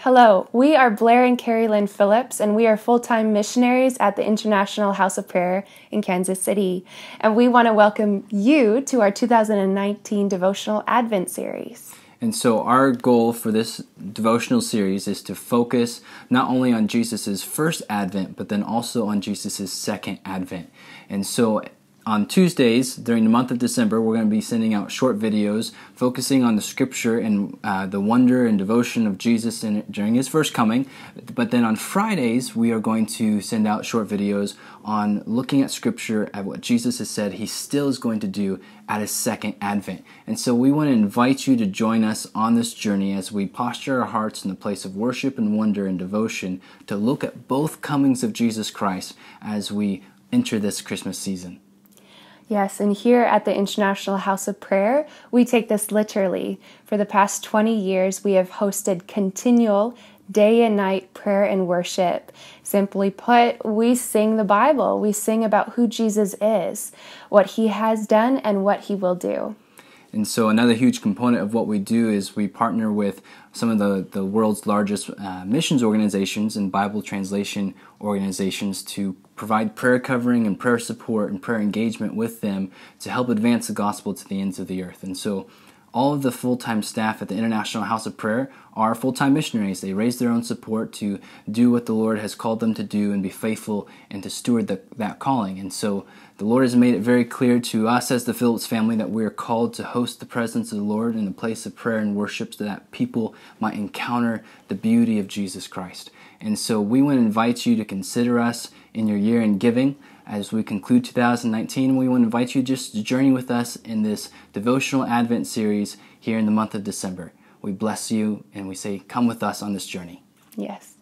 Hello, we are Blair and Carrie Lynn Phillips, and we are full time missionaries at the International House of Prayer in Kansas City. And we want to welcome you to our 2019 devotional Advent series. And so, our goal for this devotional series is to focus not only on Jesus' first advent, but then also on Jesus' second advent. And so, on Tuesdays during the month of December, we're going to be sending out short videos focusing on the scripture and uh, the wonder and devotion of Jesus in, during his first coming. But then on Fridays, we are going to send out short videos on looking at scripture, at what Jesus has said he still is going to do at his second advent. And so we want to invite you to join us on this journey as we posture our hearts in the place of worship and wonder and devotion to look at both comings of Jesus Christ as we enter this Christmas season. Yes, and here at the International House of Prayer, we take this literally. For the past 20 years, we have hosted continual day and night prayer and worship. Simply put, we sing the Bible. We sing about who Jesus is, what he has done, and what he will do. And so, another huge component of what we do is we partner with some of the, the world's largest uh, missions organizations and Bible translation organizations to provide prayer covering and prayer support and prayer engagement with them to help advance the gospel to the ends of the earth. And so, all of the full time staff at the International House of Prayer are full time missionaries. They raise their own support to do what the Lord has called them to do and be faithful and to steward the, that calling. And so the Lord has made it very clear to us as the Phillips family that we are called to host the presence of the Lord in the place of prayer and worship so that people might encounter the beauty of Jesus Christ. And so we want to invite you to consider us in your year in giving. As we conclude 2019, we want to invite you just to journey with us in this devotional Advent series here in the month of December. We bless you and we say, Come with us on this journey. Yes.